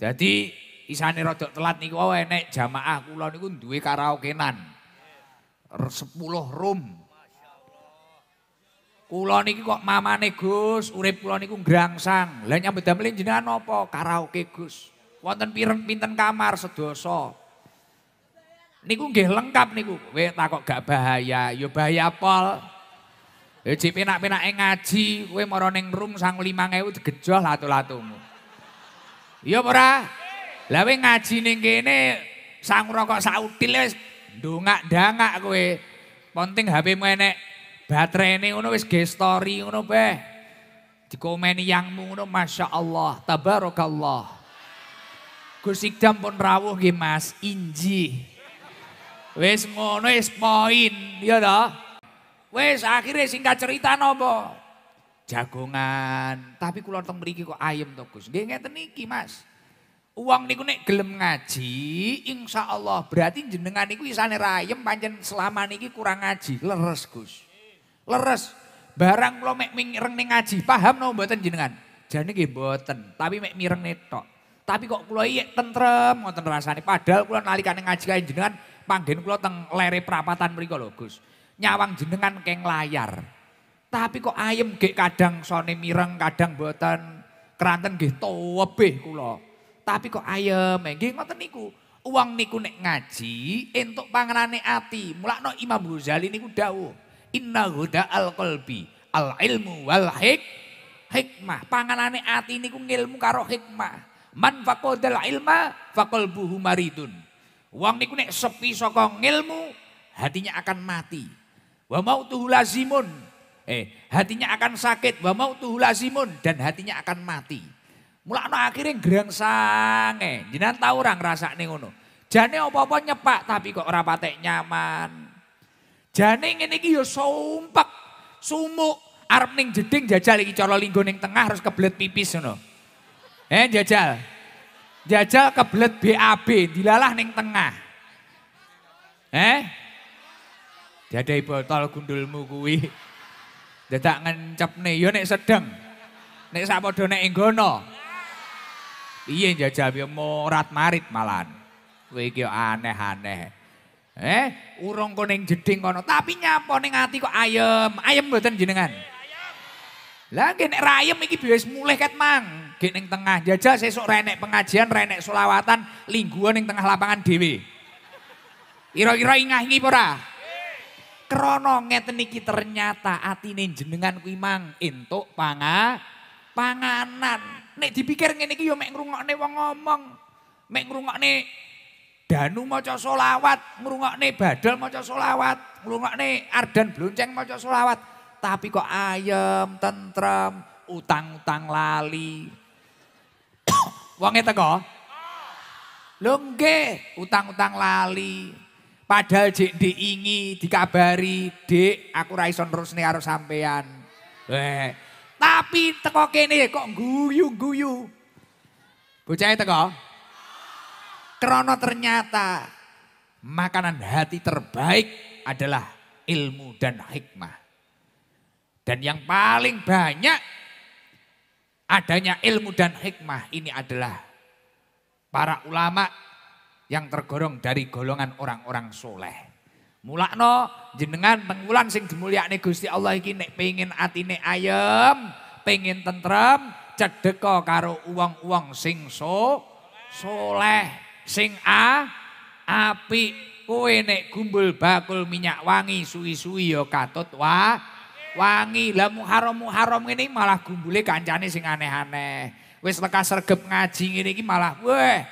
Jadi isane rodok telat niku wae enek jamaah kula niku duwe karaokenan. 10 room. Kula niki kok mamane Gus, urip kula niku grangsang. Lah nyambut damel jenengan napa? Karaoke Gus. Wonten pireng pinten kamar sedasa. Niku nggih lengkap niku. Wae takok gak bahaya, ya bahaya pol. Ya penak-penake ngaji, kowe mara ning room sang 5000 digejol atuh-atuhmu. Iya ora? Lah we ngaji ning kene sang rokok sautil wis ndongak-ndangak kowe. Penting HP-mu enek baterene ngono wis ge story ngono be. Dikomeni yangmu ngono Masya Allah, tabarakallah. Gus Ikdam pun rawuh nggih Mas, inji. Wis ngono wis poin, ya toh? Wis akhirnya singkat cerita nopo? jagongan. Tapi kulon teng mriki kok ayam to Gus. Nggih ngeten niki Mas. Uang niku nek gelem ngaji, insya Allah berarti jenengan niku isane rayem panjen selama niki kurang ngaji, leres Gus. Leres. Barang kula mek mireng ning ngaji, paham no mboten jenengan? Jadi nggih mboten, tapi mek mireng netok. Tapi kok kula iya tentrem ngoten rasane. Padahal kula nalikane ngaji kae jenengan panggen kula teng lere perapatan mriku lho Gus. Nyawang jenengan keng layar. Tapi kok ayam gak kadang sone mireng, kadang buatan keranten gek towebeh kulo. Tapi kok ayam eh, gak ngoten niku. Uang niku nek ngaji, entuk panganane ati. Mulakno Imam Ghazali niku dawuh. Inna huda al kolbi, al ilmu wal hik, hikmah. Panganane ati niku ngilmu karo hikmah. Man fakodal ilma fakol buhu maridun. Uang niku nek sepi sokong ngilmu, hatinya akan mati. Wa mautuhu lazimun, Eh, hatinya akan sakit, wa mau lazimun dan hatinya akan mati. no akhirnya gerang sange, eh. jinan tahu orang rasa ngono. Jane opo opo nyepak tapi kok rapatek nyaman. Jane ingin iki yo ya sumpek, sumuk, arep ning jeding jajal iki cara linggo ning tengah harus kebelet pipis ngono. Eh jajal. Jajal kebelet BAB, dilalah neng tengah. Eh? Jadi botol gundulmu kuih. Dadak ngencepne ya nek sedeng. Nek sapodo nek enggono. Piye njajal ya morat marit malan. Kowe iki aneh-aneh. Eh, urung kono jeding kono, tapi nyapo ning ati kok ayem. Ayem mboten jenengan. Lah nek rayem iki biasa mulih ket mang. Gek ning tengah jajal sesuk renek pengajian, renek selawatan, lingguan ning tengah lapangan dhewe. Kira-kira ingah iki apa Krono ngeten iki ternyata atine jenengan kuwi mang entuk panga panganan. Nek dipikir ngene iki ya mek ngrungokne wong ngomong, mek ngrungokne Danu maca solawat, ngrungokne Badal maca solawat, ngrungokne Ardan Blonceng maca solawat. Tapi kok ayem, tentrem, utang-utang lali. Wonge teko? Lho nggih, utang-utang lali. Padahal jik diingi, dikabari, Dik, aku ra terus nerusne karo sampean. Weh. Tapi teko kene kok guyu-guyu. Bocahe teko. Krono ternyata makanan hati terbaik adalah ilmu dan hikmah. Dan yang paling banyak adanya ilmu dan hikmah ini adalah para ulama yang tergolong dari golongan orang-orang soleh. Mulakno jenengan pengulan sing dimulyakne Gusti Allah iki nek pengin atine ayem, pengin tentrem, cedheka karo uang-uang sing so soleh, sing a api, Kowe nek gumbul bakul minyak wangi suwi-suwi ya katut wa wangi. Lah Muharram-Muharram ini malah gumbule kancane sing aneh-aneh. Wis lekas sergep ngaji ngene iki malah weh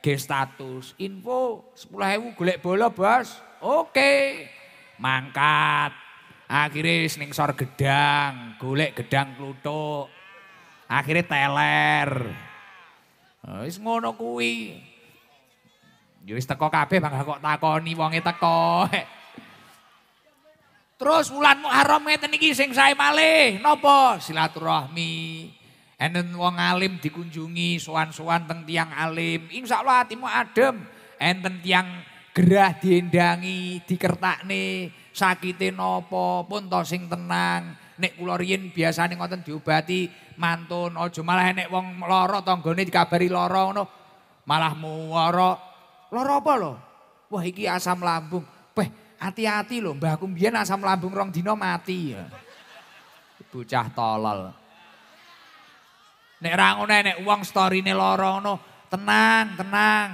ge status info 10.000 golek bola bos oke mangkat akhirnya sningsor gedang golek gedang klutuk akhirnya teler wis ngono kuwi yo teko kabeh bang kok takoni wonge teko terus wulan muharram ngeten iki sing sae malih napa silaturahmi Enten wong alim dikunjungi, suan-suan teng tiang alim. Insya Allah hatimu adem. Enten tiang gerah diendangi, dikertakne, sakite nopo, pun tosing tenang. Nek kulorin biasa nih ngoten diobati mantun. Ojo malah nek wong loro tonggone dikabari loro. No. Malah muwara. Loro apa loh? Wah iki asam lambung. Wah hati-hati loh mbah aku asam lambung rong dino mati. Bucah tolol. Nek rangone nek uang story ne lorono. Tenang, tenang.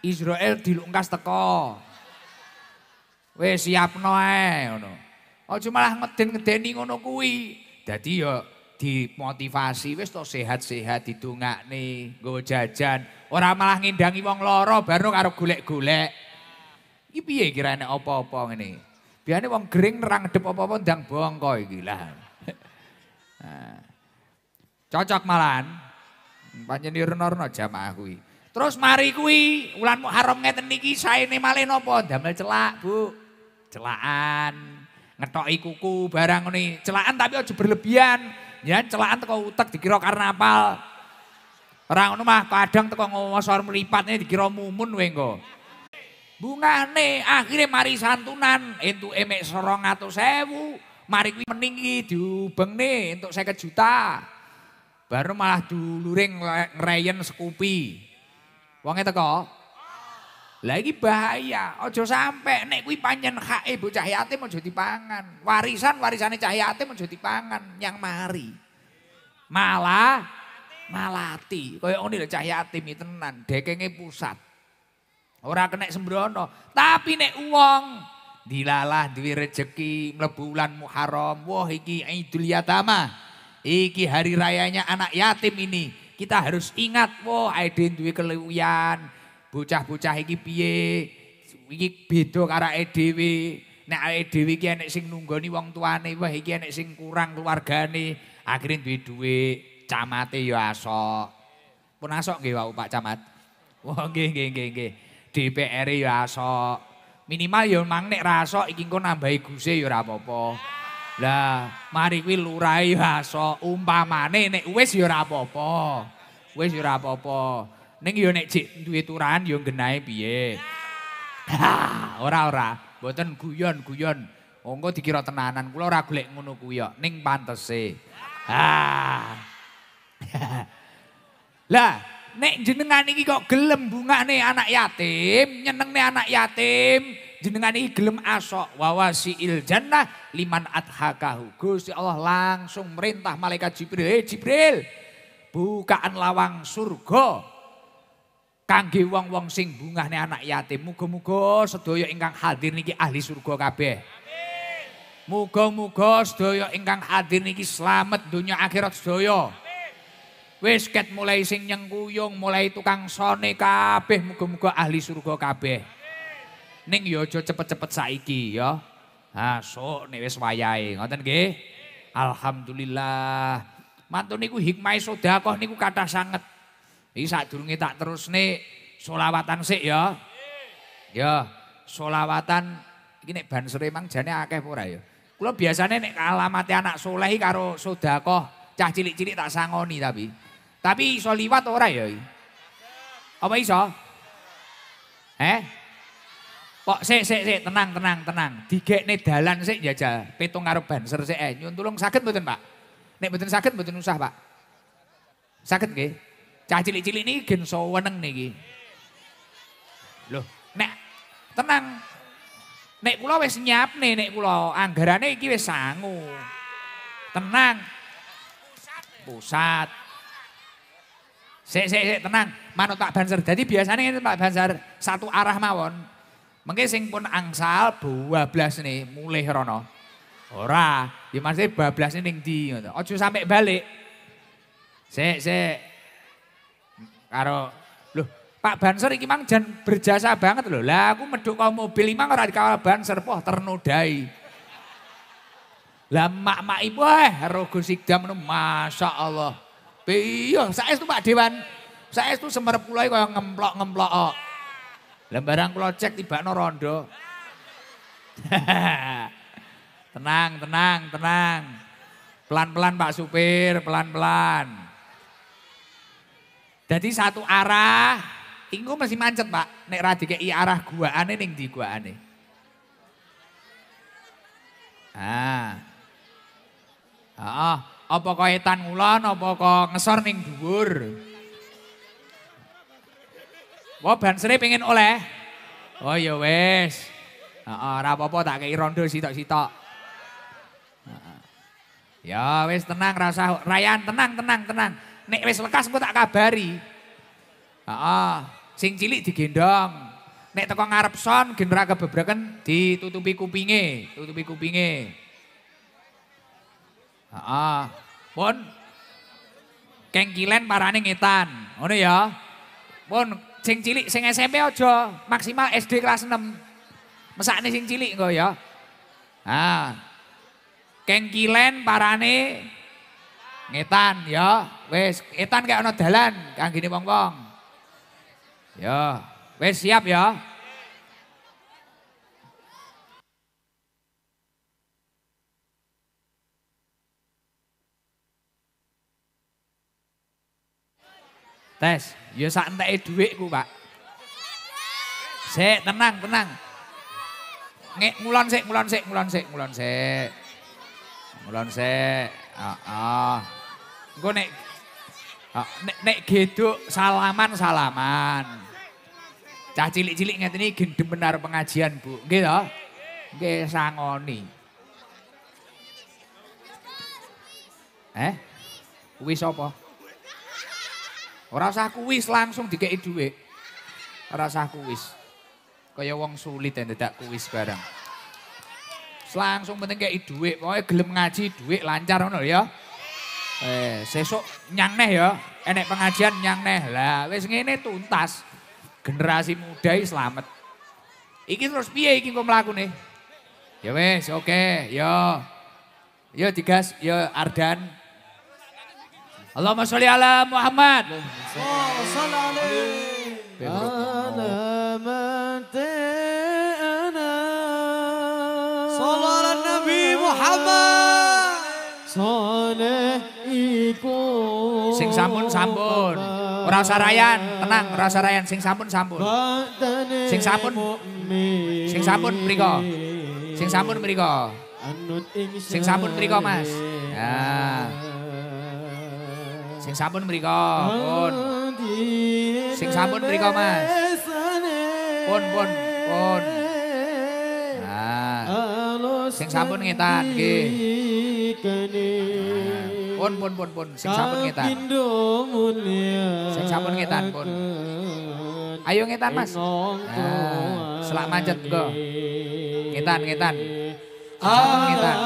Israel dilungkas teko. Wes siap noe. Ono. Oh cuma lah ngeden ngedeni ngono kui. Jadi yo dimotivasi. Wes to sehat sehat ditungak nih. Gue jajan. Orang malah ngindangi wong loro. Baru karo golek-golek. Ipi ya kira nek opo opo ini. Biar nih wong gering nerang dep opo opo dang bohong koi gila. nah. Cocok malahan. Panjeni renor-renor jamaah kuwi. Terus mari kuwi ulanmu Muharram ngeten niki saene malih napa? Damel celak, Bu. Celakan. Ngetoki kuku barang ngene. Celakan tapi aja berlebihan. Ya celakan teko utek dikira karnaval, apal. Orang ngono mah kadang teko ngomong melipatnya dikira mumun wae engko. Bungane akhirnya mari santunan itu emek sorong atau sewu mari kuwi meninggi diubeng nih untuk saya juta Baru malah duluring ngreyen sekupi. Wonge teko. lagi Lagi bahaya, ojo sampai nek kuwi kae bu cahyati mau jadi pangan Warisan warisannya cahyati mau jadi pangan yang mari. Malah malati. Kaya ini lho cahyati mitenan dekengi pusat. orang kena sembrono, tapi nek uang dilalah duwe rezeki melebulan muharom Muharram, wah iki Idul Yatama. Iki hari rayanya anak yatim ini. Kita harus ingat, wah, Aiden duwe keluyan. Bocah-bocah iki piye? Iki beda karo dhewe. Nek awake dhewe iki enek sing nunggoni wong tuane, wah iki enek sing kurang keluargane. Akhire duwe duwe camate ya asok. Pun asok nggih wau Pak Camat. Wah, nggih nggih nggih nggih. DPR ya asok. Minimal ya mang nek asok, iki engko nambahi guse ya ora apa-apa. Lah, mari kuwi lurae haso umpamane nek wis ya ora apa-apa. Wis ya ora apa-apa. Ning ya nek cek duwe turan ya genahe piye. ora ora, boten guyon-guyon. Monggo dikira tenanan, kula ora golek ngono kuwi ya. Ning pantese. Ha. Ah. lah, nek jenengan iki kok gelem bungane anak yatim, nyenengne anak yatim, jenengan ini gelem asok wawasi il jannah liman adhakahu. Gusti Allah langsung merintah malaikat Jibril, "Hei Jibril, bukaan lawang surga kangge wong-wong sing bungahne anak yatim. Muga-muga sedaya ingkang hadir niki ahli surga kabeh." Muga-muga sedaya ingkang hadir niki selamat dunia akhirat sedaya. Wis ket mulai sing nyengkuyung, mulai tukang sone kabeh muga-muga ahli surga kabeh. ning ya aja cepet-cepet saiki ya. Ha sok nek wis wayahe, ngoten nggih. Alhamdulillah. Mantun niku hikmahe sedekah niku kathah sanget. Iki sadurunge tak terusne selawatan sik ya. Ya, selawatan iki nek ban sore mang jane akeh ora ya. Kula biasane nek alamate anak soleh karo sedekah cah cilik-cilik tak sangoni tapi. Tapi iso liwat ora ya? Apa iso? Eh? Kok sik sik sik tenang tenang tenang. Digekne dalan sik jajal. Ya, Pitung karo banser sik eh nyun tulung saged mboten Pak? Nek mboten sakit mboten usah Pak. sakit nggih? Cah cilik-cilik niki gen nih niki. Loh, nek tenang nek kula wis nyiapne nek kula anggarane iki wis sangu. Tenang. Pusat. Sik sik sik tenang. Manut tak Banser. Jadi biasanya Pak Banser satu arah mawon. Mungkin sing pun angsal 12 mulih mulai rono. Ora, ya maksudnya 12 nih ning di. Ojo sampe balik. Sik, sik. Karo, loh Pak Banser ini memang jangan berjasa banget loh. Lah aku meduk kau mobil ini orang dikawal Banser, poh ternodai. Lah mak-mak ibu eh, rogo sikdam itu, Masya Allah. Iya, saya itu Pak Dewan. Saya itu semerep pulau kayak ngemplok-ngemplok. Oh. Lah barang kula cek no rondo. tenang, tenang, tenang. Pelan-pelan Pak Supir, pelan-pelan. Jadi satu arah, iku masih mancet Pak. Nek radi dikeki arah guaane ning gua guaane. Ah. Oh, apa oh, ngulon apa kok ngesor ning dhuwur? Wah Seri pengen oleh. Oh ya wes. Ora apa-apa tak kei rondo sitok-sitok. Ya wes tenang rasa Rayan tenang tenang tenang. Nek wes lekas engko tak kabari. Heeh. Sing cilik digendong. Nek teko ngarep son gendera ora ditutupi kupinge, tutupi kupinge. Heeh. Pun kengkilen parane ngetan. Ngono ya. Pun sing cilik sing SMP aja maksimal SD kelas 6. Mesakne sing cilik engko ya. Ha. Kilen, parane ngetan ya. Wis etan kayak ana dalan kanggine wong-wong. Ya, wis siap ya. Tes. Nice. Ya santai duitku pak. Sek tenang tenang. Ngek ngulon sek ngulon sek ngulon sek ngulon sek. Ngulon sek. Ah, ah. Gue nek ah, nek nek gitu salaman salaman. Cah cilik cilik ngerti ini gendem benar pengajian bu. Gitu. Gue sangoni. Eh? Wis apa? Ora usah kuis langsung dikeki duwe. Ora usah kuis. Kaya wong sulit yang tidak kuis bareng. Langsung penting kayak duit, pokoknya gelem ngaji duit lancar ngono ya. Eh, sesok nyang neh ya, enek pengajian nyang neh lah. Wes ngene tuntas, generasi muda ini selamat. Iki terus piye iki kok melaku nih? Ya wes oke, okay. yo, yo digas, yo Ardan, Allahumma sholli ala Muhammad. Ana mati ana. Nabi Muhammad. Sing sampun sampun. Ora usah rayan, tenang, ora usah rayan. Sing sampun sampun. Sing sampun. Sing sampun mriko. Sing sampun mriko. Sing sampun mriko, Mas. Ya. Sing sampun mriko. Pun. Sing sampun mriko, Mas. Pun, pun, pun. Nah. Sing sampun ngetan nggih. Pun, pun, pun, pun. Sing sampun ngetan. Sing sampun ngetan, pun. Ayo ngetan, Mas. Nah. Selak macet, kok. Ngetan, ngetan. Sing sampun ngetan.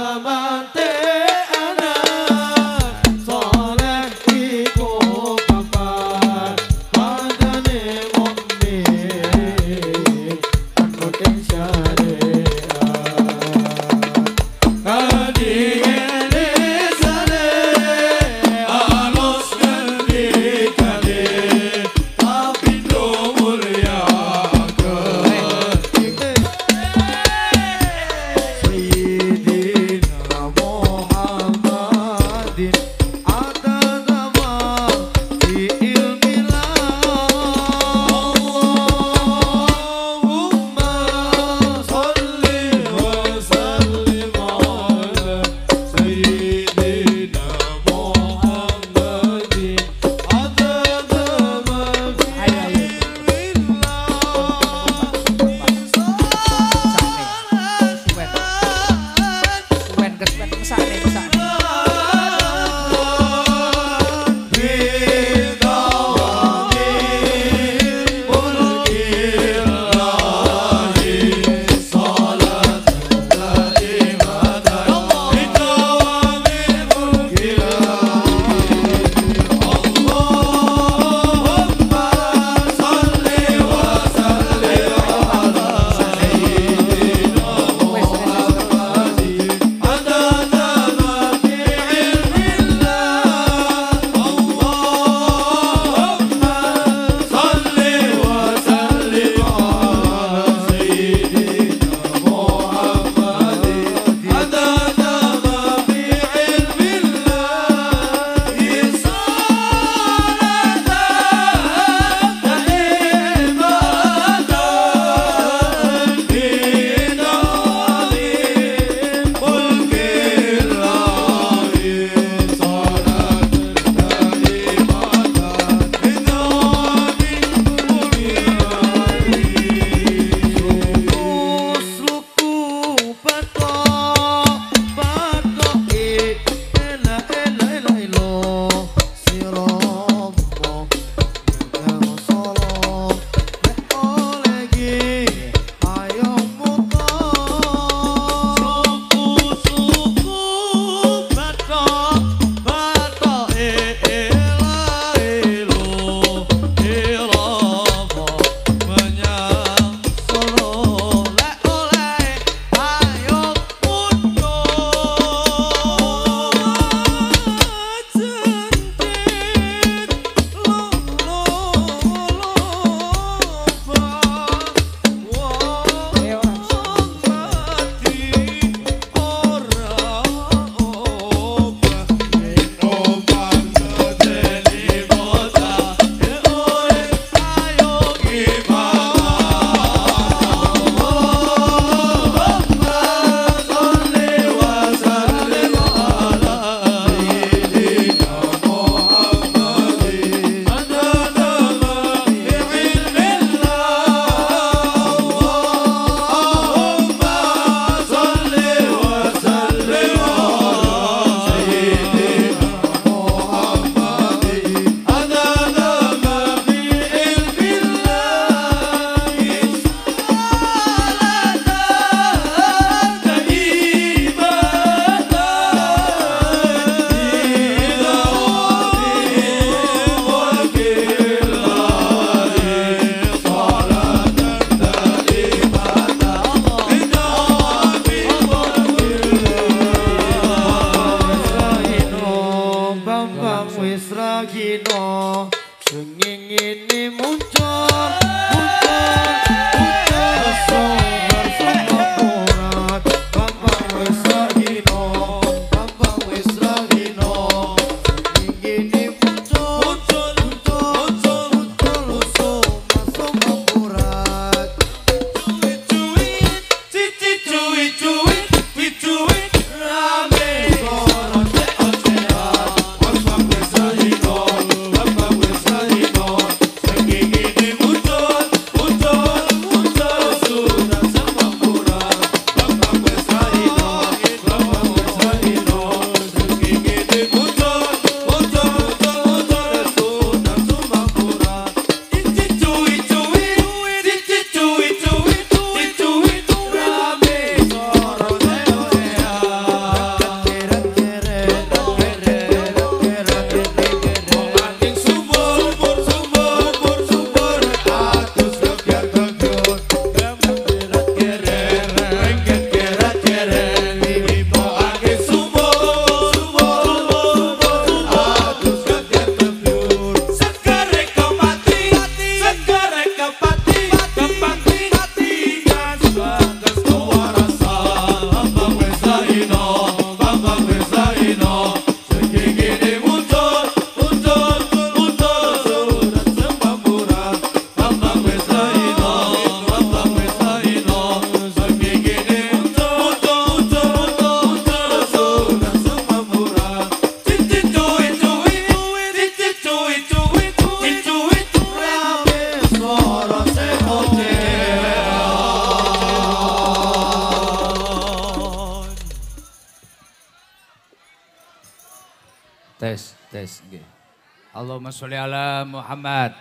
sholli ala Muhammad.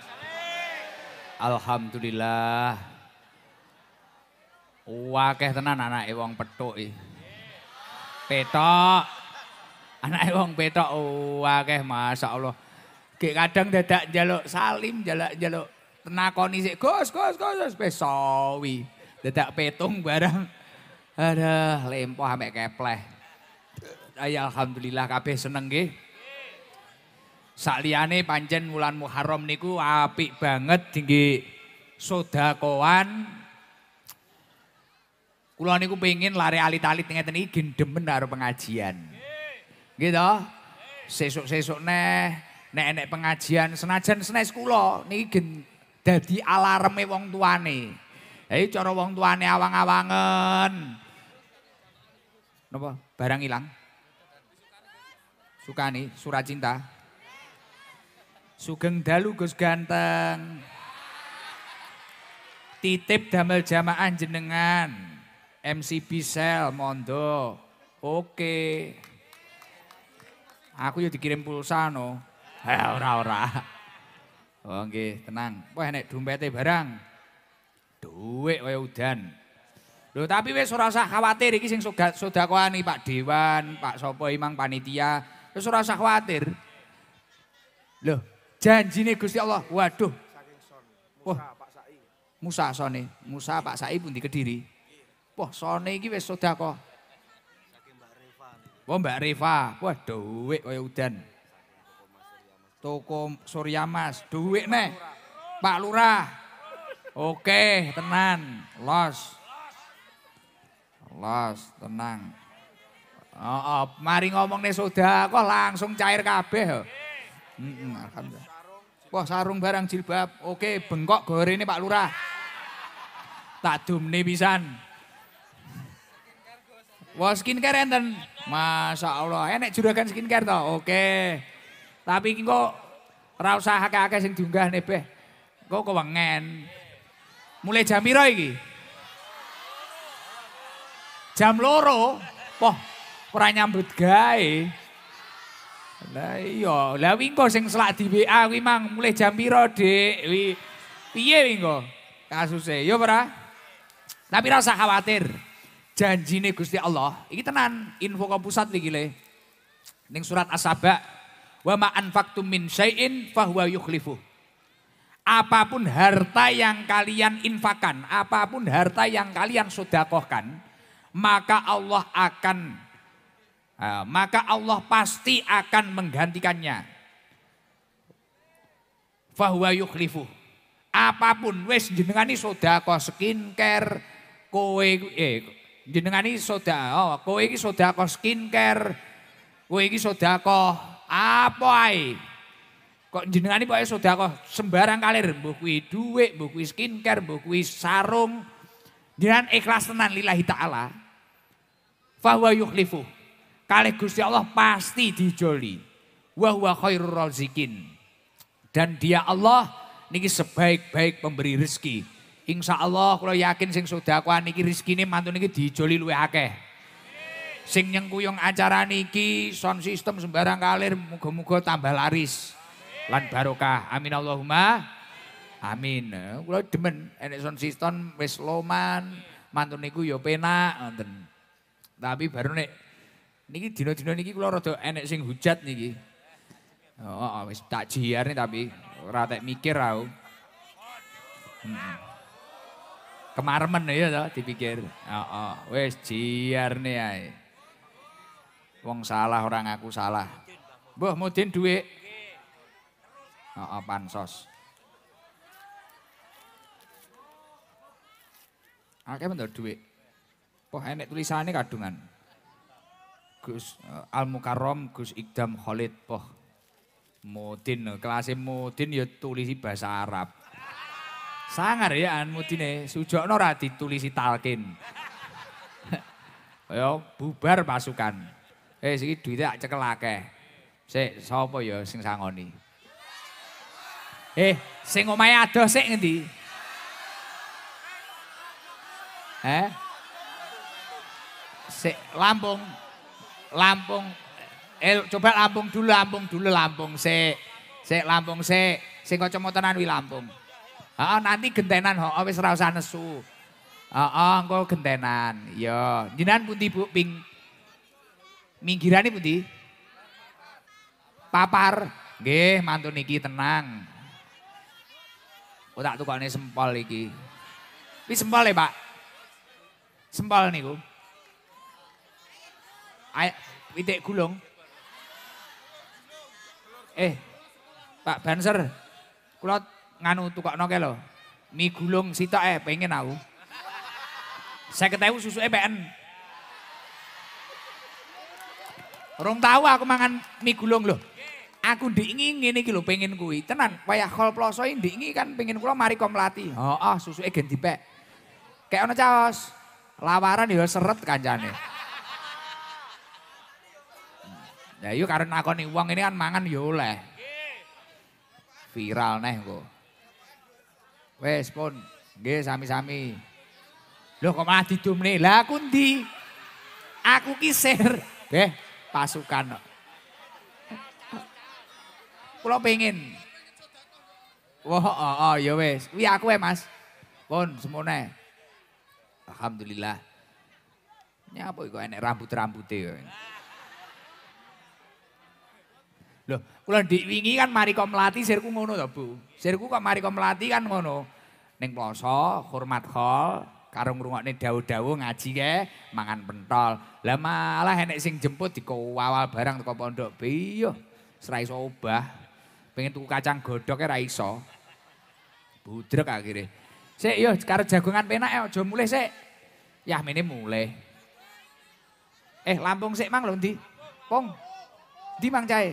Alhamdulillah. Wakeh tenan anak wong petuk Petok. anak wong petok oh, wakeh Allah. Gek kadang dadak jaluk salim, jaluk jaluk tenakoni sik, gos gos gos wis sawi. Dadak petung barang. Aduh, lempoh sampai kepleh. Ay alhamdulillah kabeh seneng gitu. Sakliane pancen wulan Muharram niku apik banget tinggi soda kowan. Kula niku pengin lari alit-alit tengah iki demen karo pengajian. Gitu. Sesuk-sesuk neh nek enek pengajian senajan senes kula niki dadi alarme wong tuane. Hei cara wong tuane awang-awangen. Napa? Barang ilang. Sukani, surat cinta. Sugeng dalu Gus Ganteng. Titip damel jamaah jenengan. MC Bisel Mondo. Oke. Aku ya dikirim pulsa no. Eh ora ora. oke oh, nggih, tenang. Wah nek dompete barang. Duit kaya udan. Loh, tapi wis ora usah khawatir iki sing sedakoani Pak Dewan, Pak Sopo Imang panitia, wis ora usah khawatir. Loh, janji nih Gusti Allah. Waduh. Musa, Pak Sa'i. Musa Sone, Musa Pak Sa'i pun di Kediri. Wah, Sone iki wis sudah kok. Wah, Mbak Reva. waduh. duit kaya udan. Toko Surya Mas, duit Pak Lurah. Oke, tenang. Los. Los, tenang. Oh, mari ngomong nih sudah kok langsung cair kabeh. Okay. Mm alhamdulillah. Wah sarung barang jilbab. Oke, bengkok gore ini Pak Lurah. Tak dumne pisan. Wah skincare enten. Masya Allah, enek juragan skincare toh. Oke. Tapi kok ra kakek hake akeh sing diunggah beh. Kok kewengen. Mulai jam piro iki? Jam loro. Wah, kurang nyambut gawe. Lah iya, lah wingko sing selak di WA kuwi mang mulai jam piro, Dik? Wi piye wingko kasuse? Yo iya ora? Tapi rasa khawatir. Janjine Gusti Allah, iki tenan info ke pusat iki le. Ning surat As-Saba, wa ma anfaqtum min syai'in fahuwa yukhlifu. Apapun harta yang kalian infakan, apapun harta yang kalian sodakohkan, maka Allah akan maka Allah pasti akan menggantikannya. Fahuwa yukhlifu. Apapun wis jenengani sodako skincare, kowe eh jenengani sodako, oh, kowe iki sodako skincare, kowe iki sodako apa ae. Kok jenengani pokoke sodako sembarang kalir, mbuh kuwi dhuwit, mbuh kuwi skincare, mbuh kuwi sarung. Jenengan ikhlas tenan lillahi taala. Fahuwa yukhlifu Kali Gusti Allah pasti dijoli. Wa huwa khairur razikin. Dan dia Allah niki sebaik-baik pemberi rezeki. Insya Allah kalau yakin sing sudah, aku niki rezeki ini mantu niki dijoli luwe akeh. Sing nyengkuyung acara niki sound system sembarang kalir muga-muga tambah laris lan barokah. Amin Allahumma. Amin. Kalau demen enek sound system wis loman, mantu niku yo ya penak Tapi baru nih. Niki dina dino niki kula rada enek sing hujat niki. Oh, oh wis tak jiarne tapi ora tak mikir aku. Hmm. Kemarmen ya to dipikir. Oh, oh. wis jiarne ae. Wong salah orang aku salah. Mbah Mudin duwe. Oh, oh, pansos. Akeh bener duwe. Poh enek tulisane kadungan. Gus eh, Al Mukarrom Gus Ikdam Khalid Poh Mudin eh, kelas Mudin ya tulisi bahasa Arab. Sangar ya An Mudin e sujokno ora ditulisi talkin. Ayo bubar pasukan. Eh sik duite tak cekel akeh. Sik sapa ya sing sangoni? Eh sing omahe adoh sik ngendi? Eh? Sik Lampung. Lampung eh coba Lampung dulu Lampung dulu Lampung se, se Lampung se, Sing kacamatanan wi Lampung. Heeh nanti gentenan heeh wis ora usah nesu. Heeh engkau gentenan. yo iya. jinan pun Bu ping minggirane pundi? Papar. gih, mantu niki tenang. Kau tak nih sempol iki. Wis sempol ya, Pak? Sempol niku. Ayo, Pitik gulung. Eh, Pak Banser, kulot nganu tukak noke lo, Mi gulung sitok eh pengen aku. ketemu susu EPN. Rung tahu aku mangan mi gulung loh. Aku diingin ini iki pengen kuwi. Tenan, wayah kol plosoin diingi kan pengen kula mari komlati. lati. oh, oh, susu gen dipek. Kayak ono caos. Lawaran ya seret kancane. Ya yuk karena nakoni uang ini kan mangan ya oleh. Viral nih kok. Wes pun, gue sami-sami. Loh kok malah didum nih, lah aku ndi. Aku kisir. Eh, pasukan. Kulo pengen. Wah, oh, oh, oh, ya wes. Wih aku ya mas. Pun, semuanya. Alhamdulillah. Ini apa kok enek rambut-rambutnya. Ya. Loh, kula diwingi kan mari kok melati sirku ngono to, Bu. Sirku kok mari kok melati kan ngono. Ning ploso, hormat khol, karo ngrungokne dawuh-dawuh ngaji ke, mangan pentol. Lah malah enek sing jemput dikowawal barang teko pondok. Iya, serai iso obah. Pengen tuku kacang godhoke ra iso. Budrek akhire. Sik yo karo jagongan penak e aja mulih sik. Yah mene mulih. Eh, Lampung sik mang lho ndi? Pong. Di mang cahe?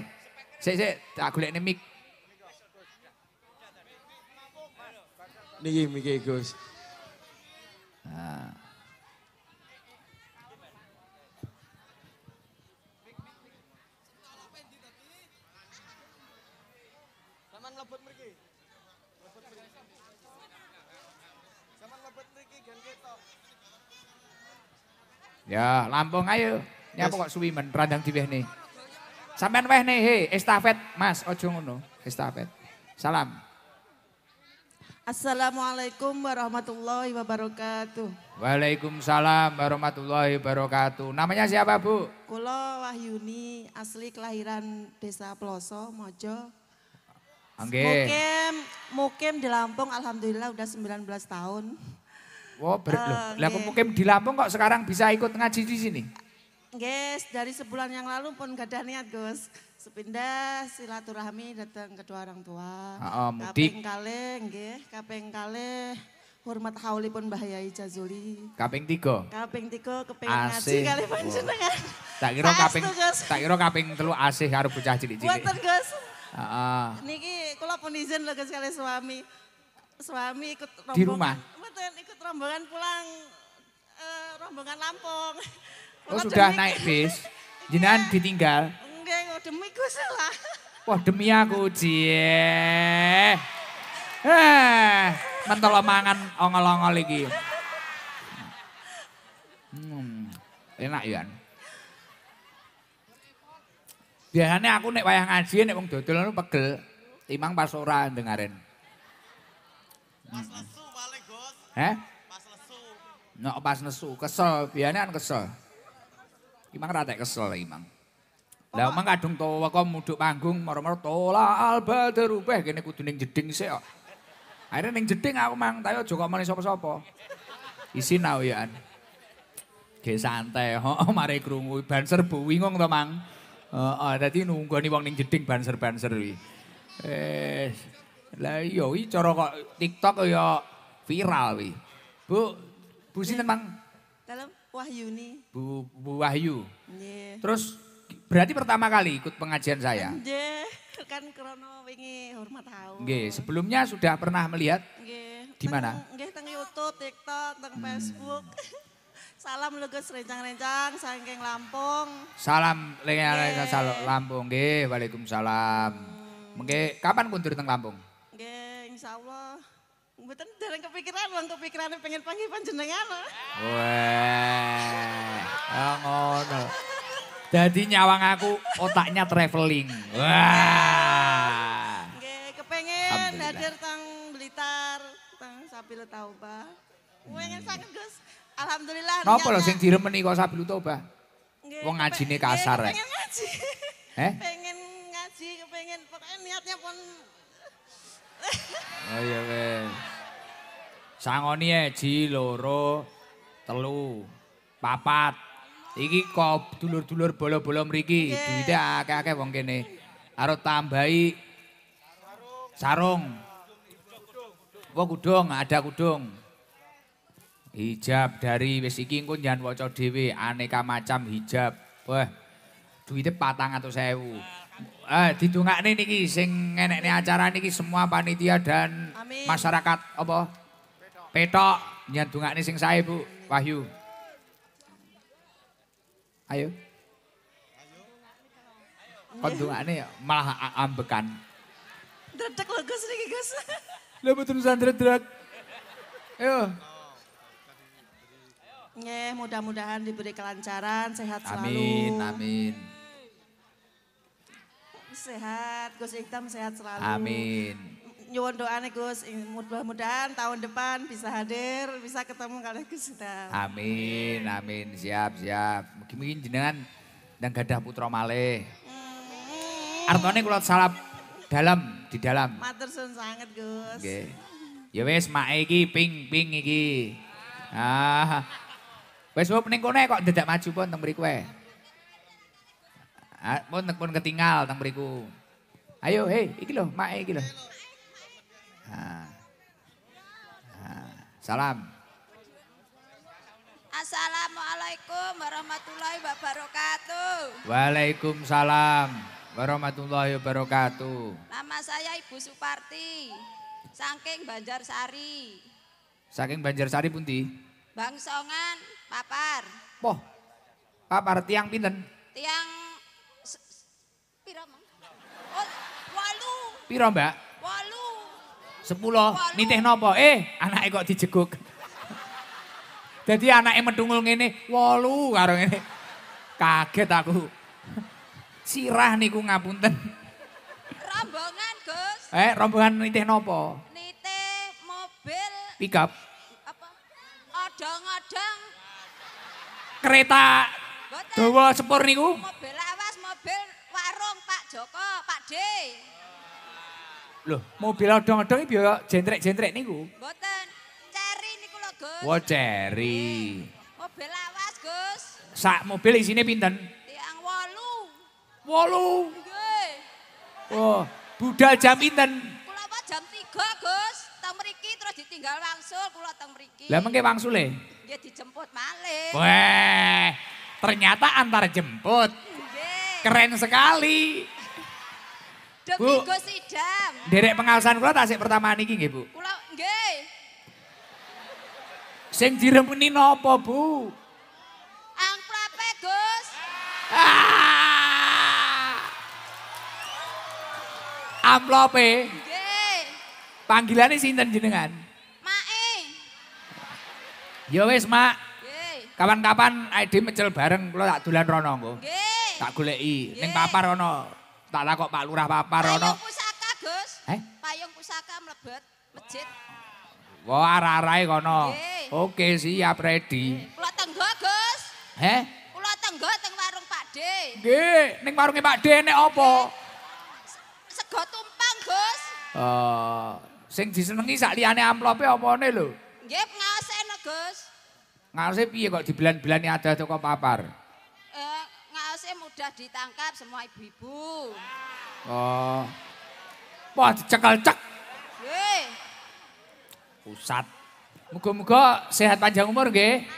Sik sik tak golekne mic. Niki mic Gus. Ya, Lampung ayo. Ini apa kok suwi men randang diweh nih. Sampean weh nih, estafet Mas, ojo ngono, estafet. Salam. Assalamualaikum warahmatullahi wabarakatuh. Waalaikumsalam warahmatullahi wabarakatuh. Namanya siapa Bu? Kulo Wahyuni, asli kelahiran Desa Ploso, Mojo. Angge. Mukim, mukim di Lampung alhamdulillah udah 19 tahun. Wow, ber- uh, loh. Eh, lah mukim di Lampung kok sekarang bisa ikut ngaji di sini? Yes, dari sebulan yang lalu pun gak ada niat Gus. Sepindah silaturahmi datang kedua orang tua. Oh, mudik. Kaping kali, nggih, kaping kali. Hormat hauli pun bahaya jazuli. Kaping tiga. Kaping tiga, keping ngaji kali panjenengan. Tak kira kaping, tak kira kaping telu asih haru pecah cilik-cilik. Buatan Gus. Niki kalau pun izin lho Gus kali suami. Suami ikut rombongan. Di rumah. Betul, ikut rombongan pulang Uh, rombongan Lampung. Oh, sudah demi... naik bis. Jenengan ditinggal. Enggak, demi ku salah Wah, demi aku, Cie. Eh, mentol mangan ongol-ongol iki. Hmm, enak ya. Biasanya aku nek wayang ngaji nek wong dodol ngono pegel. Timang pas ora dengaren. Pas lesu paling, Gus. Heh? Pas lesu. Nek no, pas lesu kesel, biasanya kan kesel. Imang rata kesel Imang. Lah emang kadung tawa kok muduk panggung moro-moro tola alba terubah, gini kudu ning jeding sih kok. Akhirnya ning jeding aku mang tayo joko mani sapa sopo Isi nau ya. Ge santai, heeh oh, mari krungu banser bu, wingung tau Mang. tadi oh, nunggu nih wong ning jeding banser-banser Eh lah iya iki coro kok TikTok ya viral Bu, Bu sini Mang? Dalam. Wahyuni. Bu, Bu Wahyu. Yeah. Terus berarti pertama kali ikut pengajian saya. yeah. kan krono wingi hormat tahu. Nggih, sebelumnya sudah pernah melihat? Yeah. Di mana? Nggih teng YouTube, TikTok, teng hmm. Facebook. Salam lugus rencang-rencang saking Lampung. Salam rencang-rencang Lampung. Nggih, Waalaikumsalam. Hmm. Mungkin kapan kundur teng Lampung? Nggih, insyaallah Mboten dereng kepikiran wong kepikiran pengen panggil panjenengan. Wah. Ya ngono. Jadi nyawang aku otaknya traveling. Wah. Nggih, kepengen hadir tang Blitar, tang Sabil Tauba. Pengen hmm. sangat, Gus. Alhamdulillah. Napa lho sing diremeni kok Sabil Tauba? Nggih. Wong ngajine kasar. pengen eh. ngaji. Eh? Pengen ngaji, kepengen pokoknya niatnya pun Oh iya wes. Sangoni eji loro telu papat. Iki ko dulur-dulur bolo-bolo mriki, yeah. duwite akeh-akeh wong kene. Arep tambahi sarung. Wong kudung, ada kudung. Hijab dari wis iki engko njan waca dhewe aneka macam hijab. Wah. Duwite 400.000. Ah, nih niki sing nenek nih acara niki semua panitia dan Amin. masyarakat apa? Petok. nyantungak nih sing saya Bu. Wahyu. Ayo. Kok nih ya? malah ambekan. Dredeg lo Gus niki, Gus. lo betul nusan dredeg. Ayo. Nyeh, oh, mudah-mudahan diberi kelancaran, sehat selalu. Amin, amin. Sehat, Gus Ikhtam sehat selalu. Amin. Nyuwun doa nih Gus, mudah-mudahan tahun depan bisa hadir, bisa ketemu kali Gus Ikhtam. Amin, amin, siap, siap. Mungkin jenengan dan gadah putra malih. Mm. Artinya kalau salap dalam, di dalam. Matur sun sangat Gus. Oke. Okay. Ya wes, mak iki, ping, ping iki. Ah. Wes, mau kok dedak maju pun, tembri kue. Pun ah, pun ketinggal tang beriku. Ayo, hei, iki loh, mak iki loh. Ah. Ah, salam. Assalamualaikum warahmatullahi wabarakatuh. Waalaikumsalam warahmatullahi wabarakatuh. Nama saya Ibu Suparti, saking Banjarsari. Saking Banjarsari pundi? Bangsongan, Papar. Poh, Papar tiang pinten? Piro mbak? Walu. Sepuluh. Walu. Nitih nopo? Eh anaknya kok dijeguk. Jadi anaknya mendungul ngene, walu karo ini, Kaget aku. Sirah niku ngapunten. Rombongan, Gus. Eh, rombongan nitih nopo? Nitih mobil. Pickup. Apa? Odong-odong. Kereta Dua sepur niku. Mobil awas, mobil warung Pak Joko, Pak D. Loh, oh, eh, mobil odong-odong ini biar jentrek-jentrek nih gu. Boten, ceri nih kulo gus. Wah ceri. Mobil awas, gus. Sak mobil isinya pinten? Tiang walu. Walu. Wah, oh, budal jam pinten? Kulo apa jam tiga gus. Tang meriki terus ditinggal wangsul kulo tang meriki. Lah mengke wangsul ya? Ya dijemput malih. Wah, ternyata antar jemput. Keren Keren sekali. Demi Gus Idam. Derek pengalasan kula tak sik pertama niki nggih, Bu. Kula nggih. Sing diremeni napa, Bu? Angklape, Gus. Ah. Amplope. Nggih. Panggilane sinten jenengan? Mae. Ya wis, Mak. Kapan-kapan ID mecel bareng kula tak dolan rono, Nggih. Tak goleki ning papar rono. tala kok Pak Lurah papar rono. Payung pusaka, Gus. Eh? Payung pusaka mlebet masjid. Wah, ararae kono. Oke, okay, siap ready. Kula tenggo, Gus. Heh? Kula tenggo teng warung Pak D. Nggih, ning warunge Pak D enek apa? Sego tumpang, Gus. Eh, uh, sing disenengi sak liyane amplope opone lho? Nggih, ngaosene, Gus. Ngaosene piye kok dibelan-belani ada toko papar? Sim udah ditangkap semua ibu-ibu. Oh. Wah, dicekal-cek. Hei. Pusat. Muga-muga sehat panjang umur nggih.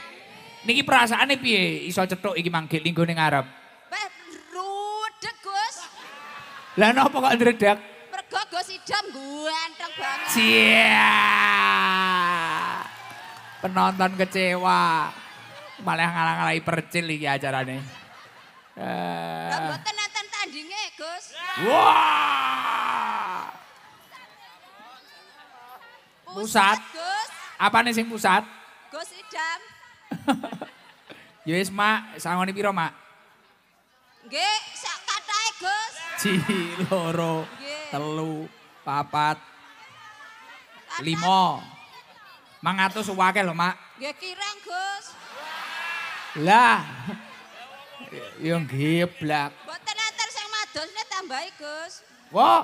Niki perasaane piye iso cetuk iki manggil linggo ning ngarep? Wah, rudeg, Gus. Lah napa kok ndredeg? Mergo Gus Idam ganteng banget. Cia. Penonton kecewa. Malah ngalang-alangi percil iki acarane. Eh. Mboten nonton tandinge, Gus. Wah. Pusat. Gus. Apane sing pusat? Gus Idam. Ya wis, Mak, sangone piro, Mak? Nggih, sak katae, Gus. Ji, loro, telu, papat, limo. Mang atus wae lho, Mak. Nggih, kirang, Gus. Lah. Yang giblak. Boten enter sing madosne tambahi, Gus. Wah,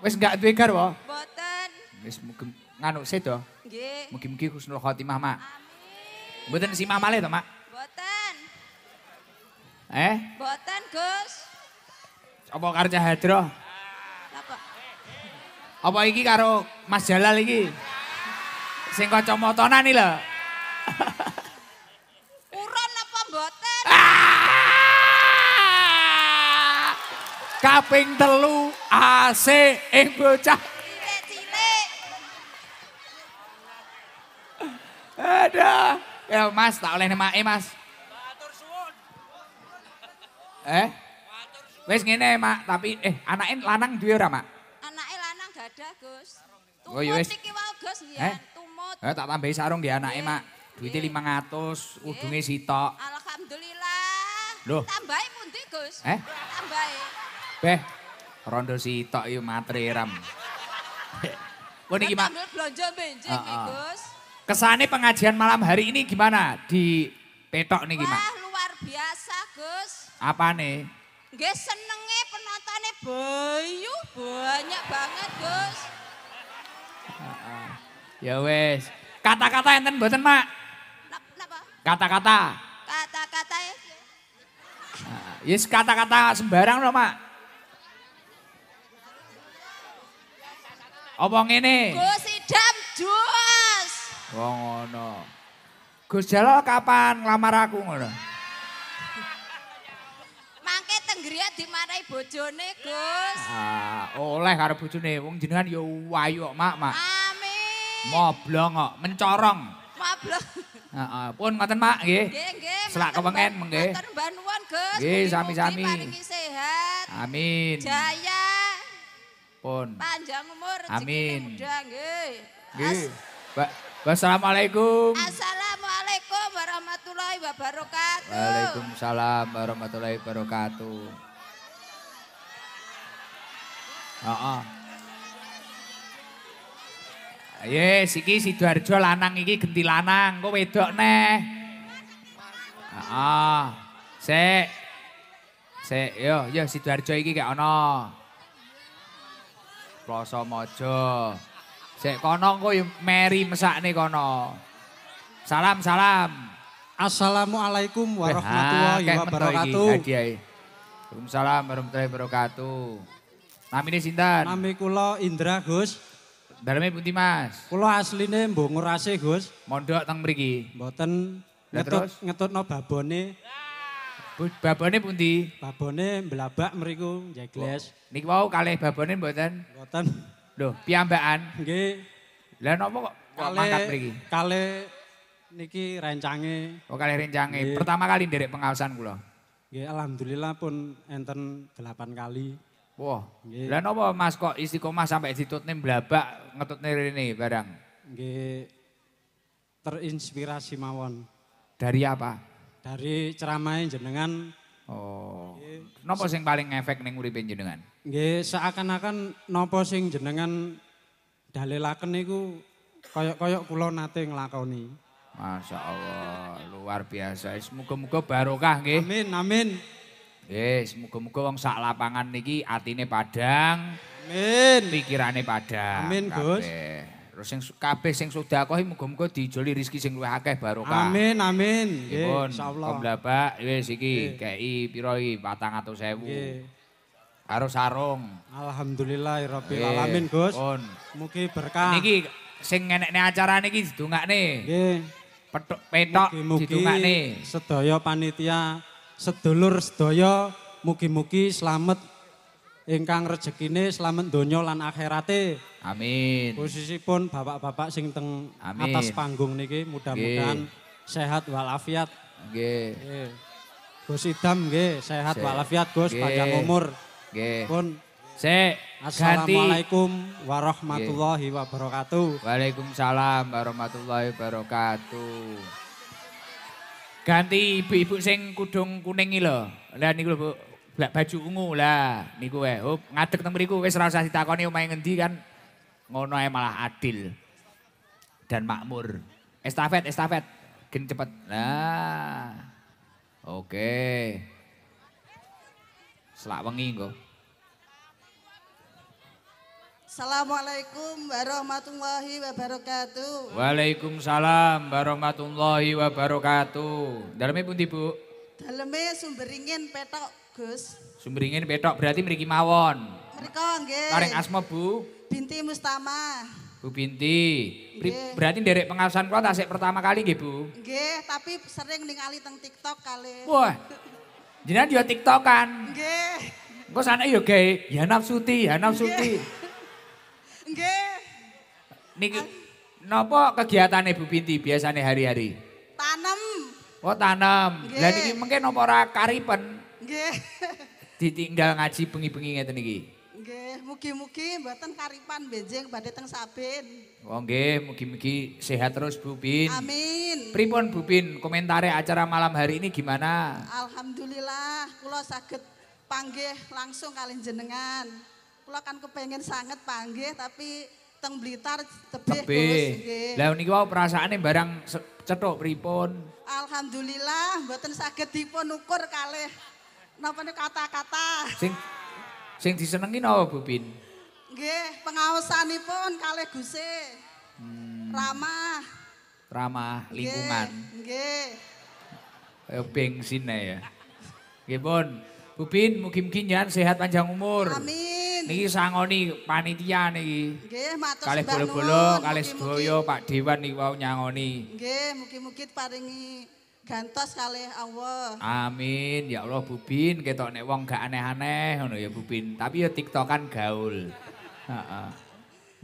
wis enggak duwe gar, wah. Boten. Wis mugi nganu sedo. to. Nggih. Mugi-mugi Husnul Khotimah, Mak. Amin. Boten si Mama le to, Mak? Boten. Eh? Boten, Gus. Apa karo hadroh? Apa? Apa iki karo Mas Jalal iki? Sing kacamata nani lho. kaping telu AC ing bocah ada ya mas tak oleh e mas suwun. eh suwun. wes ngene mak tapi eh anakin lanang dua ora mak anaknya lanang gak ada gus oh, tumut oh, iki wau gus ya eh? tumut eh, tak tambah sarung ya anaknya mak duitnya lima ratus udungnya sitok alhamdulillah Loh. tambahin pun gus eh tambahin Beh, rondo tok yuk matri ram. Gue nih gimana? Belanja nih Gus. Kesannya pengajian malam hari ini gimana? Di petok nih gimana? Wah, luar biasa, Gus. Apa nih? Gue senengnya penontonnya bayu, banyak banget, Gus. Ya wes, kata-kata yang ten buatan Mak. Kata-kata. Kata-kata ya. Yes, kata-kata sembarang loh, Mak. Omong ini. Gus Idam Jus. Wong oh, ngono. Gus Jalal kapan lamar aku ngono? Mangke tenggriya dimarahi bojone, Gus. Ah, oleh karo bojone wong jenengan ya wayu mak, mak. Amin. Moblong kok, mencorong. Moblong. Heeh, pun ngoten, Mak, nggih. Nggih, nggih. Selak kepengen, nggih. Ngoten mbanuwon, Gus. Nggih, sami-sami. Paringi sehat. Amin. Jaya. pun. Panjang umur, Amin. muda nggih. Nggih. Wassalamualaikum. Assalamualaikum warahmatullahi wabarakatuh. Waalaikumsalam warahmatullahi wabarakatuh. oh. Yes, iki Sidoarjo lanang iki genti lanang, kok wedok neh. oh. Sik. Sik, yo, yo Sidoarjo iki gak ono. Kloso mojo. Sek kono kuwi meri mesakne kono. Salam salam. Assalamualaikum warahmatullahi wabarakatuh. Waalaikumsalam warahmatullahi wabarakatuh. Namine sinten? Nami kula Indra Gus. Dalamnya Bukti Mas. Kulo asline mbok ngurase, Gus. Mondok teng mriki. Mboten ngetut ngetutno babone. Nah. Babone pundi? Babone mblabak mriku, jegles. Niki wau kalih babone mboten? Mboten. Lho, piambakan. Nggih. Lah napa kok kale, mangkat mriki? Kalih niki rencange. Oh, kalih rencange. Pertama kali nderek pengawasan kula. Nggih, alhamdulillah pun enten 8 kali. Wah. Wow. Lah napa Mas kok istiqomah sampai ditutne mblabak ngetutne rene barang? Nggih. Terinspirasi mawon. Dari apa? dari ceramah jenengan. Oh, Gye, nopo sing paling ngefek neng uripe jenengan? Nggih, seakan-akan nopo sing jenengan dalilaken niku koyok-koyok kula nate nglakoni. Masya Allah, luar biasa. Semoga-moga barokah, nggih. Amin, amin. Nggih, semoga-moga wong sak lapangan niki atine padang. Amin. Pikirane padang. Amin, Gus. Terus sing kabeh sing sedekah muga-muga dijoli rezeki sing luwih akeh barokah. Amin amin. Insyaallah. Om Bapak wis iki kei piro iki 400.000. Harus sarung. Alhamdulillah ya Rabbil Alamin Gus. Pun. Mugi berkah. Niki sing ngenekne acara niki didungakne. Nggih. Petok petok didungakne. Sedaya panitia sedulur sedaya mugi-mugi selamat ingkang rezekine selamat donya lan akhirate. Amin. Posisi pun bapak-bapak sing teng Amin. atas panggung niki mudah-mudahan sehat walafiat. Nggih. Gus Idam nggih, sehat walafiat Gus panjang umur. Nggih. Pun Se. Assalamualaikum warahmatullahi wabarakatuh. Waalaikumsalam warahmatullahi wabarakatuh. Ganti ibu-ibu sing kudung kuning iki lho. Lah niku lho Bu, baju ungu lah niku wae. Hop oh, ngadeg teng mriku wis ra usah ditakoni omahe ngendi kan. Ngono ae malah adil dan makmur. Estafet, estafet. gini cepet. Nah. Oke. Selak wengi engko. Assalamualaikum warahmatullahi wabarakatuh. Waalaikumsalam warahmatullahi wabarakatuh. Dalamnya pun ibu. Dalamnya sumberingin petok Gus. Sumberingin petok berarti meriki mawon. Mereka nggih. Kareng asma bu. Bu Binti Mustama. Bu Binti, berarti dari pengawasan kota sih pertama kali gitu Bu? Gih, tapi sering ningali teng TikTok kali. Wah, jenis dia TikTok kan? Gih. Kok sana yuk gay, ya nafsuti, ya nafsuti. Gih. Niki, nopo kegiatannya Bu Binti biasanya hari-hari? Tanam. Oh tanam, dan ini mungkin nopo karipen. Gih. Ditinggal ngaji bengi-bengi ngerti niki. Nggih, mugi-mugi mboten karipan benjing badhe teng Sabin. Oh nggih, mugi-mugi sehat terus Bu Bin. Amin. Pripun Bu Bin, komentare acara malam hari ini gimana? Alhamdulillah, kula saged panggih langsung kalian jenengan. Kula kan kepengen sangat panggih tapi teng Blitar tebih Tebe. Lah niki wau perasaane barang cethuk pripun? Alhamdulillah, mboten saged dipun ukur kali. napa kata-kata. Sing Sing disenengi napa Bu Bin? Nggih, pengaosanipun kalih guse. Hmm. Ramah. Ramah lingkungan. Nggih. Kaya bensin ya. Nggih, Bun. Bu Bin, mugi-mugi sehat panjang umur. Amin. Niki sangoni panitia niki. Nggih, matur sembah. Kalih bolo kalih sedoyo Pak Dewan niki wau nyangoni. Nggih, mugi-mugi paringi gantos kali Allah. Amin. Ya Allah Bubin, ketok nek wong gak aneh-aneh ngono ya Bubin. Tapi ya TikTokan gaul. Heeh.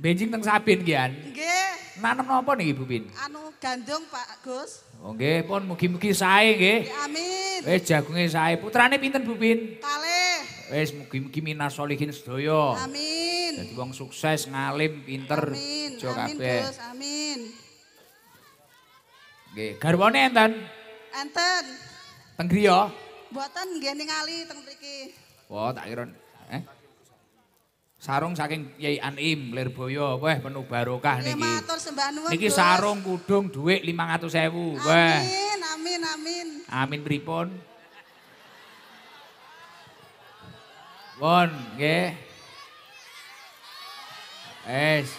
Benjing teng Sabin kian. Nggih. Nanem napa niki Bubin? Anu gandum Pak Gus. Oh nggih, pun mugi-mugi sae nggih. Amin. Wis jagunge sae. Putrane pinten Bubin? Kali. Wis mugi-mugi minas solihin sedaya. Amin. Dadi wong sukses, ngalim, pinter. Amin. Amin, Gus. Amin. Nggih, garwane enten? Enten. Tenggri ya. Buatan nggih teng mriki. Wah, tak kira eh? Sarung saking Yai im. Lirboyo. Wah penuh barokah niki. Nggih matur sembah nuwun. Niki sarung kudung dhuwit 500000, weh. Amin, amin, amin. Amin pripun? Pun. nggih. Es.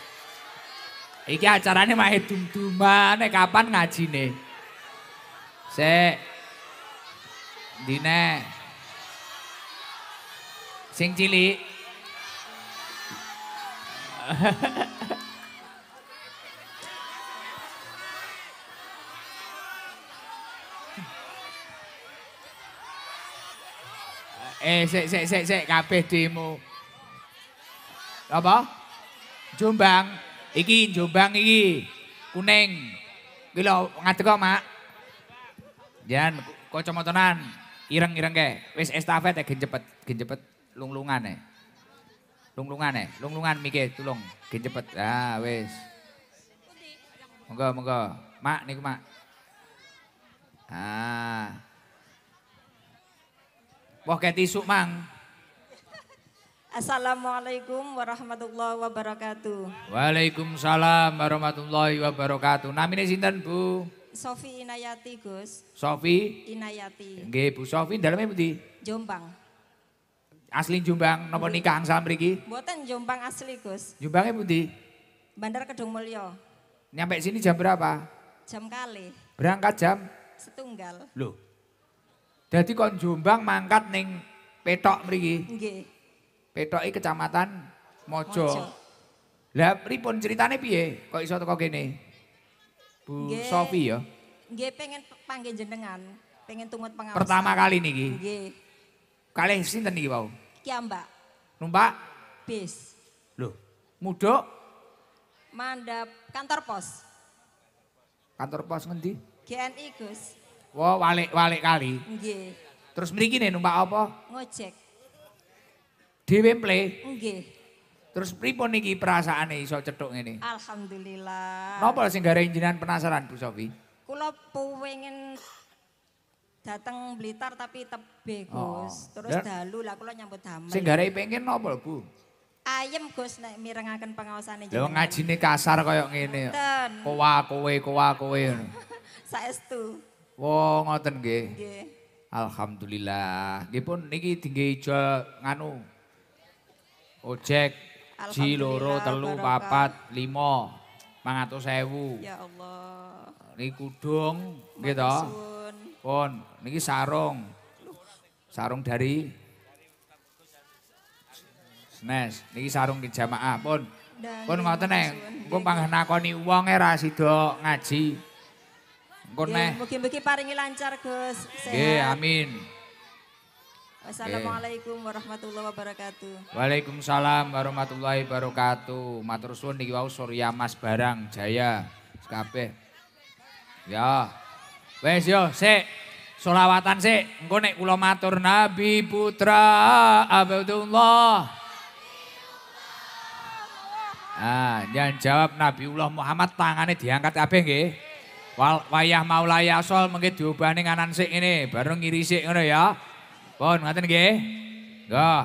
Iki acarane mah dum-dumane eh, kapan ngajine? nih? Sik. Dine. Sing Cili... eh, sik sik sik sik kabeh demo... Apa? Jombang. Iki jombang iki. Kuning. Iki lho kok, Mak. Jan, kocomotonan, ireng-ireng ke, wis estafet ya genjepet, genjepet, lunglungan ya. Lunglungan ya, lunglungan mikir, tulung, genjepet, ah wis. Monggo, monggo, mak nih mak. Ah. Wah kayak tisu mang. Assalamualaikum warahmatullahi wabarakatuh. Waalaikumsalam warahmatullahi wabarakatuh. Namine sinten Bu? Sofi Inayati Gus. Sofi Inayati. Nggih, Bu Sofi Dalamnya pundi? Jombang. Asli Jombang napa hmm. nikah angsal mriki? Mboten Jombang asli Gus. Jombange pundi? Bandar Kedung Mulyo. Nyampe sini jam berapa? Jam kali. Berangkat jam? Setunggal. Loh. Jadi kon Jombang mangkat ning Petok mriki. Nggih. Petoki Kecamatan Mojo. Mojo. Lah pripun ceritane piye kok iso teko kene? Bu Gye, Sofi ya. Nggih pengen panggil jenengan, pengen tungut pengawasan. Pertama kali niki. Nggih. Kalih sinten niki, Pak? Ki Mbak. Numpak bis. Lho, muduk mandap kantor pos. Kantor pos ngendi? GNI, Gus. Wah, walik-walik kali. Nggih. Terus mriki nih numpak apa? Ngojek. Dewe mple? Nggih. Terus pripun niki perasaane iso cethuk ngene? Alhamdulillah. Napa sing gare njenengan penasaran Bu Sofi? Kula pengen dateng Blitar tapi tebe Gus. Oh. Terus Dan, dalu lah kula nyambut damel. Sing gare pengen napa Bu? Ayem Gus nek mirengaken pengaosane. Lah ngajine kasar koyo ngene. Kowa kowe kowa kowe. Saestu. Wah wow, ngoten nggih. Nggih. Alhamdulillah. Nggih pun niki dingge ijo nganu. Ojek. Si loro telu papat lima mangato sewu. Ya Allah. Niki kudung nggih to. Pun niki sarung. Sarung dari Nes, niki sarung di jamaah pun. Pun ngoten eh? nek engko panggah wong e ra sida ngaji. Engko nek mugi-mugi paringi lancar Gus. Nggih, amin. Wassalamualaikum warahmatullahi wabarakatuh. Waalaikumsalam warahmatullahi wabarakatuh. Matur suwun niki wau Surya Mas Barang Jaya kabeh. Ya. Wes yo sik. Solawatan sik. Engko nek kula matur Nabi Putra Abdullah. Ah, yang jawab Nabi Nabiullah Muhammad tangane diangkat kabeh nggih. Wayah Maulaya Sol mengke diobahne nganan sik ngene, bareng ngiri sik ngono ya. Pun ngaten nggih. Nggih.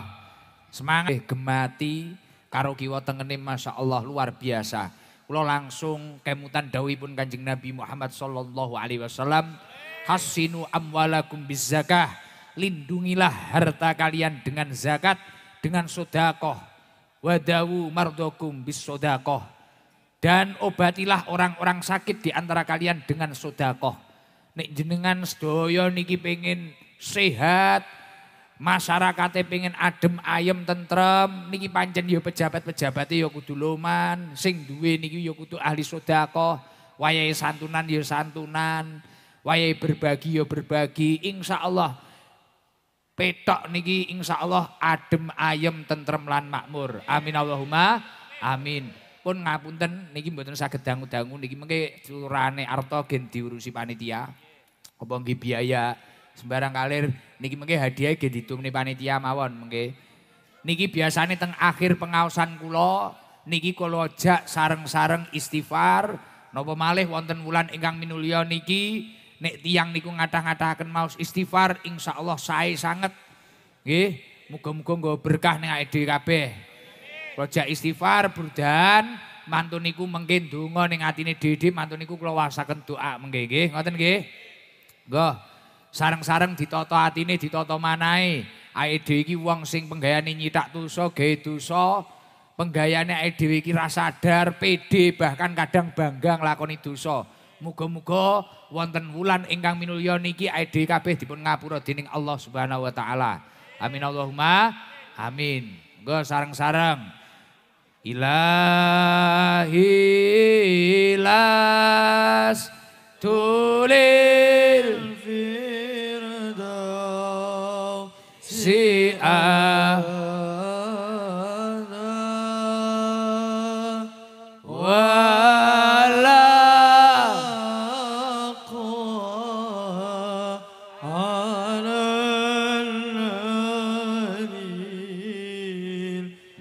Semangat eh, gemati karo kiwa tengene masyaallah luar biasa. Kula langsung kemutan dawuhipun Kanjeng Nabi Muhammad sallallahu alaihi wasallam, "Hasinu amwalakum bizzakah." Lindungilah harta kalian dengan zakat, dengan sodakoh. Wadawu mardokum bis sodakoh. Dan obatilah orang-orang sakit di antara kalian dengan sodakoh. Nek jenengan sedoyo niki pengen sehat, yang pengen adem ayem tentrem niki pancen yo pejabat-pejabat yo kudu loman sing duwe niki yo kudu ahli sodako wayai santunan yo santunan wayai berbagi yo berbagi insya Allah petok niki insya Allah adem ayem tentrem lan makmur amin Allahumma amin pun ngapunten niki mboten saged dangu-dangu niki mengke curane arta gen diurusi panitia apa nggih biaya sembarang kalir niki mengke hadiah di tumni panitia mawon mengge Niki biasane teng akhir pengaosan kulo niki kula ajak sareng-sareng istighfar napa malih wonten wulan ingkang minulya niki nek tiang niku ngatah-ngatahaken maos istighfar insyaallah sae sangat nggih muga-muga nggo berkah ning awake kabeh. Kula istighfar burdan mantu niku mengke ndonga ning atine dhewe mantun niku kula wasaken doa mengke nggih ngoten nggih. Nggih. sareng-sareng ditoto atine ditoto manae aed iki wong sing penggayane nyithak dosa gawe dosa penggayane aed iki ra sadar pede bahkan kadang bangga nglakoni dosa muga-muga wonten wulan ingkang minulya niki aed kabeh dipun ngapura dening Allah Subhanahu wa taala amin Allahumma amin go sareng-sareng ilahi las tulil see ah.